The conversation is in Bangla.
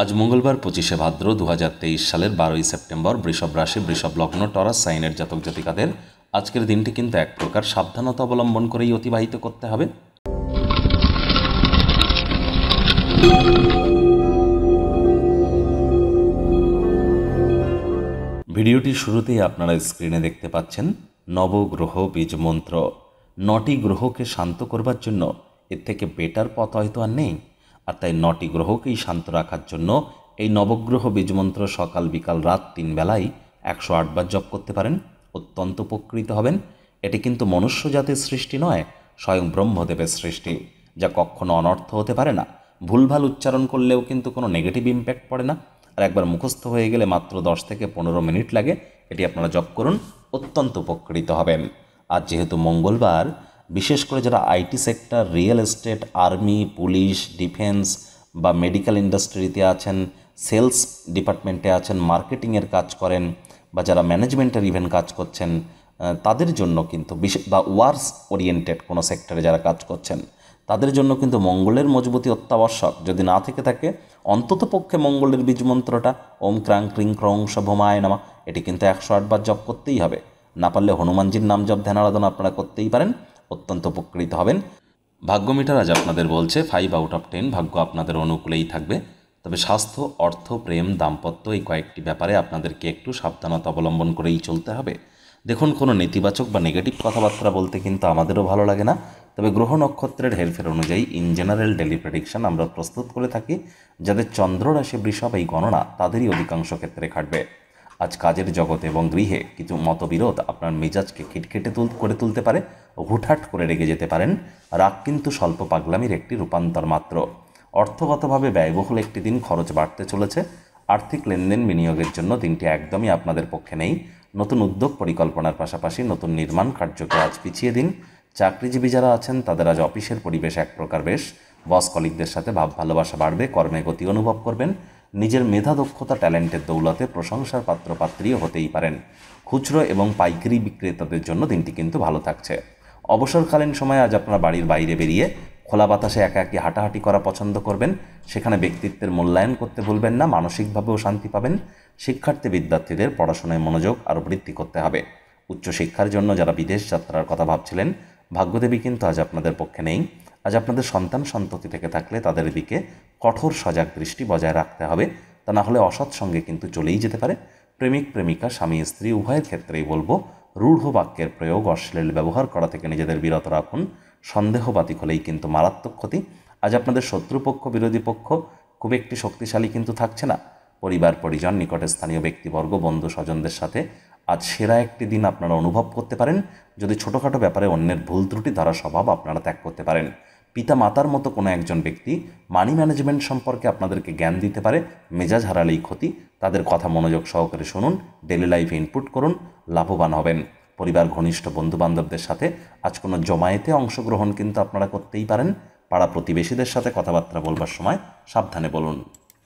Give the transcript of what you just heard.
আজ মঙ্গলবার পঁচিশে ভাদ্র দু সালের বারোই সেপ্টেম্বর বৃষভ রাশি বৃষভ লগ্ন টরাস সাইনের জাতক জাতিকাদের আজকের দিনটি কিন্তু এক প্রকার সাবধানতা অবলম্বন করেই অতিবাহিত করতে হবে ভিডিওটি শুরুতেই আপনারা স্ক্রিনে দেখতে পাচ্ছেন নবগ্রহ বীজ মন্ত্র নটি গ্রহকে শান্ত করবার জন্য এর থেকে বেটার পথ হয়তো আর নেই আর তাই নটি গ্রহকেই শান্ত রাখার জন্য এই নবগ্রহ বীজমন্ত্র সকাল বিকাল রাত তিন বেলায় একশো আটবার জপ করতে পারেন অত্যন্ত উপকৃত হবেন এটি কিন্তু মনুষ্য জাতির সৃষ্টি নয় স্বয়ং ব্রহ্মদেবের সৃষ্টি যা কখনো অনর্থ হতে পারে না ভুলভাল উচ্চারণ করলেও কিন্তু কোনো নেগেটিভ ইম্প্যাক্ট পড়ে না আর একবার মুখস্থ হয়ে গেলে মাত্র দশ থেকে পনেরো মিনিট লাগে এটি আপনারা জপ করুন অত্যন্ত উপকৃত হবেন আর যেহেতু মঙ্গলবার বিশেষ করে যারা IT sector real estate army police defence বা মেডিকেল ইন্ডাস্ট্রিতে আছেন সেলস ডিপার্টমেন্টে আছেন মার্কেটিংয়ের কাজ করেন বা যারা ম্যানেজমেন্টের ইভেন্ট কাজ করছেন তাদের জন্য কিন্তু বিশেষ বা ওয়ার্স ওরিয়েন্টেড কোনো সেক্টরে যারা কাজ করছেন তাদের জন্য কিন্তু মঙ্গলের মজবুতি অত্যাবশ্যক যদি না থেকে থাকে অন্তত পক্ষে মঙ্গলের বীজ মন্ত্রটা ওম ক্রাং ক্রিং ক্রং শোভমায় নামা এটি কিন্তু একশো আটবার জপ করতেই হবে না পারলে হনুমানজির নাম জপ ধ্যান আরাধনা আপনারা করতেই পারেন অত্যন্ত উপকৃত হবেন ভাগ্য মিটার আজ আপনাদের বলছে ফাইভ আউট অফ টেন ভাগ্য আপনাদের অনুকূলেই থাকবে তবে স্বাস্থ্য অর্থ প্রেম দাম্পত্য এই কয়েকটি ব্যাপারে আপনাদেরকে একটু সাবধানতা অবলম্বন করেই চলতে হবে দেখুন কোনো নেতিবাচক বা নেগেটিভ কথাবার্তা বলতে কিন্তু আমাদেরও ভালো লাগে না তবে গ্রহ নক্ষত্রের হেরফের অনুযায়ী ইন জেনারেল ডেলি প্রেডিকশান আমরা প্রস্তুত করে থাকি যাদের চন্দ্ররাশি রাশি বৃষভ এই গণনা তাদেরই অধিকাংশ ক্ষেত্রে খাটবে আজ কাজের জগতে এবং গৃহে কিছু মতবিরোধ আপনার মেজাজকে খিটখেটে তুল করে তুলতে পারে ও হুটহাট করে রেগে যেতে পারেন রাগ কিন্তু স্বল্প পাগলামির একটি রূপান্তর মাত্র অর্থগতভাবে ব্যয়বহুল একটি দিন খরচ বাড়তে চলেছে আর্থিক লেনদেন বিনিয়োগের জন্য দিনটি একদমই আপনাদের পক্ষে নেই নতুন উদ্যোগ পরিকল্পনার পাশাপাশি নতুন নির্মাণ কার্যকে আজ পিছিয়ে দিন চাকরিজীবী যারা আছেন তাদের আজ অফিসের পরিবেশ এক প্রকার বেশ বস কলিকদের সাথে ভাব ভালোবাসা বাড়বে কর্মে গতি অনুভব করবেন নিজের মেধা দক্ষতা ট্যালেন্টের দৌলতে প্রশংসার পাত্রপাত্রীও হতেই পারেন খুচরো এবং পাইকারি বিক্রেতাদের জন্য দিনটি কিন্তু ভালো থাকছে অবসরকালীন সময়ে আজ আপনার বাড়ির বাইরে বেরিয়ে খোলা বাতাসে একা একই হাঁটাহাঁটি করা পছন্দ করবেন সেখানে ব্যক্তিত্বের মূল্যায়ন করতে ভুলবেন না মানসিকভাবেও শান্তি পাবেন শিক্ষার্থী বিদ্যার্থীদের পড়াশোনায় মনোযোগ আরও বৃদ্ধি করতে হবে উচ্চশিক্ষার জন্য যারা বিদেশ যাত্রার কথা ভাবছিলেন ভাগ্যদেবী কিন্তু আজ আপনাদের পক্ষে নেই আজ আপনাদের সন্তান সন্ততি থেকে থাকলে তাদের দিকে কঠোর সজাগ দৃষ্টি বজায় রাখতে হবে তা না হলে অসৎ সঙ্গে কিন্তু চলেই যেতে পারে প্রেমিক প্রেমিকা স্বামী স্ত্রী উভয়ের ক্ষেত্রেই বলবো রূঢ় বাক্যের প্রয়োগ অশ্লীল ব্যবহার করা থেকে নিজেদের বিরত রাখুন সন্দেহবাতিক হলেই কিন্তু মারাত্মক ক্ষতি আজ আপনাদের শত্রুপক্ষ বিরোধী পক্ষ খুব একটি শক্তিশালী কিন্তু থাকছে না পরিবার পরিজন নিকটে স্থানীয় ব্যক্তিবর্গ বন্ধু স্বজনদের সাথে আজ সেরা একটি দিন আপনারা অনুভব করতে পারেন যদি ছোটোখাটো ব্যাপারে অন্যের ভুল ত্রুটি ধারা স্বভাব আপনারা ত্যাগ করতে পারেন পিতা মাতার মতো কোনো একজন ব্যক্তি মানি ম্যানেজমেন্ট সম্পর্কে আপনাদেরকে জ্ঞান দিতে পারে মেজাজ হারালেই ক্ষতি তাদের কথা মনোযোগ সহকারে শুনুন ডেলি লাইফে ইনপুট করুন লাভবান হবেন পরিবার ঘনিষ্ঠ বন্ধুবান্ধবদের সাথে আজ কোনো জমায়েতে অংশগ্রহণ কিন্তু আপনারা করতেই পারেন পাড়া প্রতিবেশীদের সাথে কথাবার্তা বলবার সময় সাবধানে বলুন